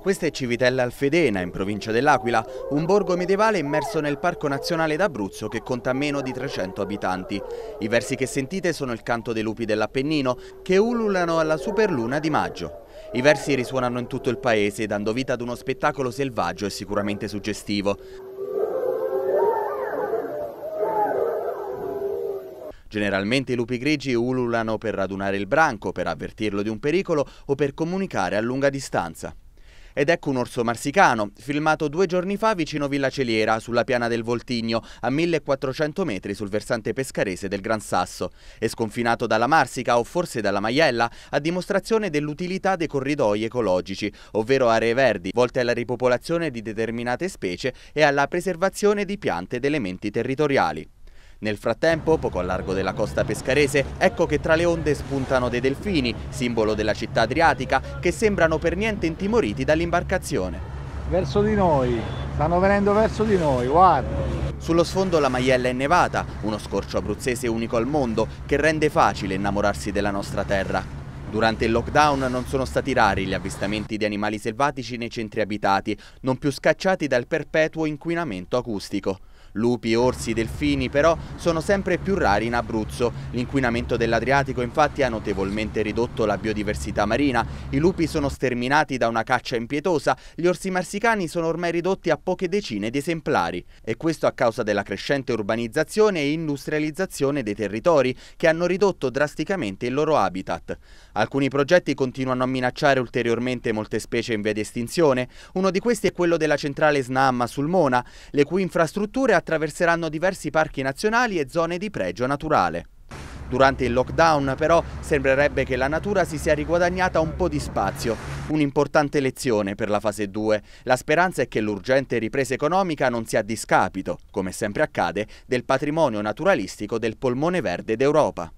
Questa è Civitella Alfedena, in provincia dell'Aquila, un borgo medievale immerso nel Parco Nazionale d'Abruzzo che conta meno di 300 abitanti. I versi che sentite sono il canto dei lupi dell'Appennino che ululano alla superluna di maggio. I versi risuonano in tutto il paese, dando vita ad uno spettacolo selvaggio e sicuramente suggestivo. Generalmente i lupi grigi ululano per radunare il branco, per avvertirlo di un pericolo o per comunicare a lunga distanza. Ed ecco un orso marsicano, filmato due giorni fa vicino Villa Celiera, sulla piana del Voltigno, a 1400 metri sul versante pescarese del Gran Sasso. È sconfinato dalla Marsica o forse dalla Maiella, a dimostrazione dell'utilità dei corridoi ecologici, ovvero aree verdi, volte alla ripopolazione di determinate specie e alla preservazione di piante ed elementi territoriali. Nel frattempo, poco a largo della costa pescarese, ecco che tra le onde spuntano dei delfini, simbolo della città adriatica, che sembrano per niente intimoriti dall'imbarcazione. Verso di noi, stanno venendo verso di noi, guarda. Sullo sfondo la maiella è nevata, uno scorcio abruzzese unico al mondo che rende facile innamorarsi della nostra terra. Durante il lockdown non sono stati rari gli avvistamenti di animali selvatici nei centri abitati, non più scacciati dal perpetuo inquinamento acustico. Lupi, orsi, delfini però sono sempre più rari in Abruzzo. L'inquinamento dell'Adriatico infatti ha notevolmente ridotto la biodiversità marina. I lupi sono sterminati da una caccia impietosa, gli orsi marsicani sono ormai ridotti a poche decine di esemplari. E questo a causa della crescente urbanizzazione e industrializzazione dei territori che hanno ridotto drasticamente il loro habitat. Alcuni progetti continuano a minacciare ulteriormente molte specie in via di estinzione. Uno di questi è quello della centrale SNAM a Sulmona, le cui infrastrutture attraverseranno diversi parchi nazionali e zone di pregio naturale. Durante il lockdown però sembrerebbe che la natura si sia riguadagnata un po' di spazio, un'importante lezione per la fase 2. La speranza è che l'urgente ripresa economica non sia a discapito, come sempre accade, del patrimonio naturalistico del polmone verde d'Europa.